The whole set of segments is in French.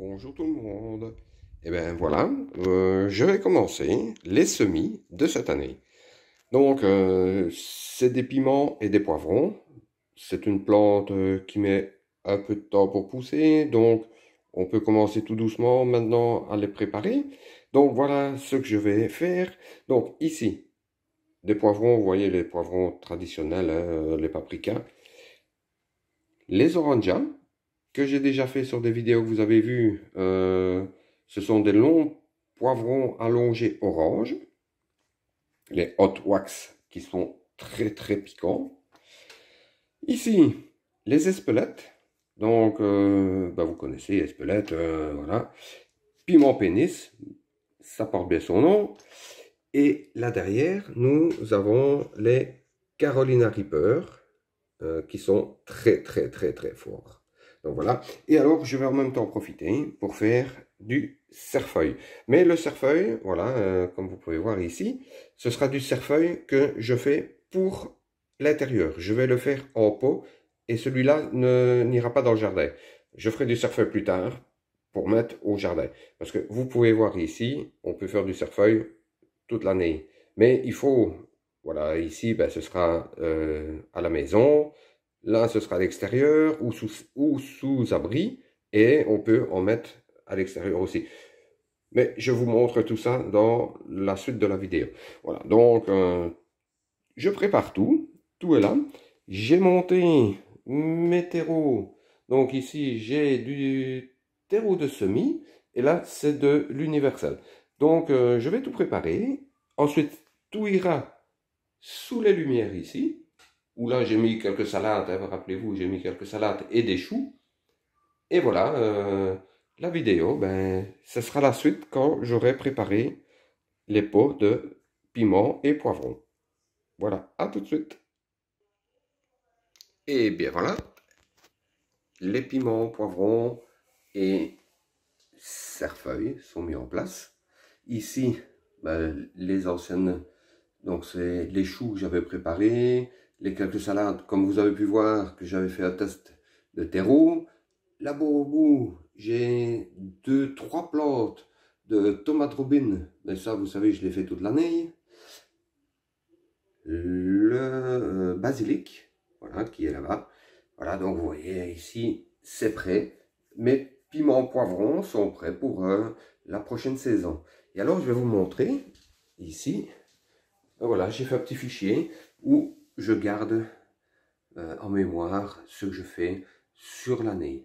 Bonjour tout le monde. Et eh bien voilà, euh, je vais commencer les semis de cette année. Donc, euh, c'est des piments et des poivrons. C'est une plante euh, qui met un peu de temps pour pousser, donc on peut commencer tout doucement maintenant à les préparer. Donc voilà ce que je vais faire. Donc ici, des poivrons, vous voyez les poivrons traditionnels, hein, les paprikas, les orangias j'ai déjà fait sur des vidéos que vous avez vu euh, ce sont des longs poivrons allongés orange, les hot wax qui sont très très piquants. Ici, les espelettes, donc euh, bah, vous connaissez espelettes, euh, voilà. Piment pénis, ça porte bien son nom. Et là derrière, nous avons les Carolina Reaper, qui sont très très très très forts voilà. Et alors, je vais en même temps profiter pour faire du cerfeuil. Mais le cerfeuil, voilà, euh, comme vous pouvez voir ici, ce sera du cerfeuil que je fais pour l'intérieur. Je vais le faire en pot et celui-là n'ira pas dans le jardin. Je ferai du cerfeuil plus tard pour mettre au jardin. Parce que vous pouvez voir ici, on peut faire du cerfeuil toute l'année. Mais il faut, voilà, ici, ben, ce sera euh, à la maison, Là, ce sera à l'extérieur ou sous, abri et on peut en mettre à l'extérieur aussi. Mais je vous montre tout ça dans la suite de la vidéo. Voilà, donc euh, je prépare tout. Tout est là. J'ai monté mes terreaux. Donc ici, j'ai du terreau de semis. Et là, c'est de l'universel. Donc, euh, je vais tout préparer. Ensuite, tout ira sous les lumières ici où là j'ai mis quelques salades, hein, rappelez-vous, j'ai mis quelques salades et des choux. Et voilà, euh, la vidéo, ben, ce sera la suite quand j'aurai préparé les pots de piment et poivrons Voilà, à tout de suite. Et bien voilà, les piments, poivrons et cerfeuilles sont mis en place. Ici, ben, les anciennes, donc c'est les choux que j'avais préparés, les quelques salades, comme vous avez pu voir, que j'avais fait un test de terreau. Là-bas au bout, j'ai deux, trois plantes de tomates robin Mais ben, ça, vous savez, je les fais toute l'année. Le euh, basilic, voilà, qui est là-bas. Voilà, donc vous voyez ici, c'est prêt. Mes piments poivrons sont prêts pour euh, la prochaine saison. Et alors, je vais vous montrer ici. Voilà, j'ai fait un petit fichier où je garde euh, en mémoire ce que je fais sur l'année.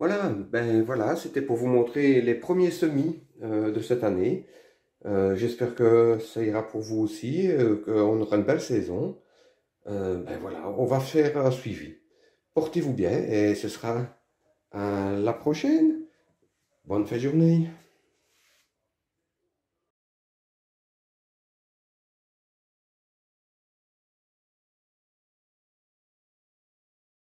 Voilà, ben voilà, c'était pour vous montrer les premiers semis euh, de cette année. Euh, j'espère que ça ira pour vous aussi, qu'on aura une belle saison. ben voilà, on va faire un suivi. Portez-vous bien et ce sera à la prochaine. Bonne fin de journée.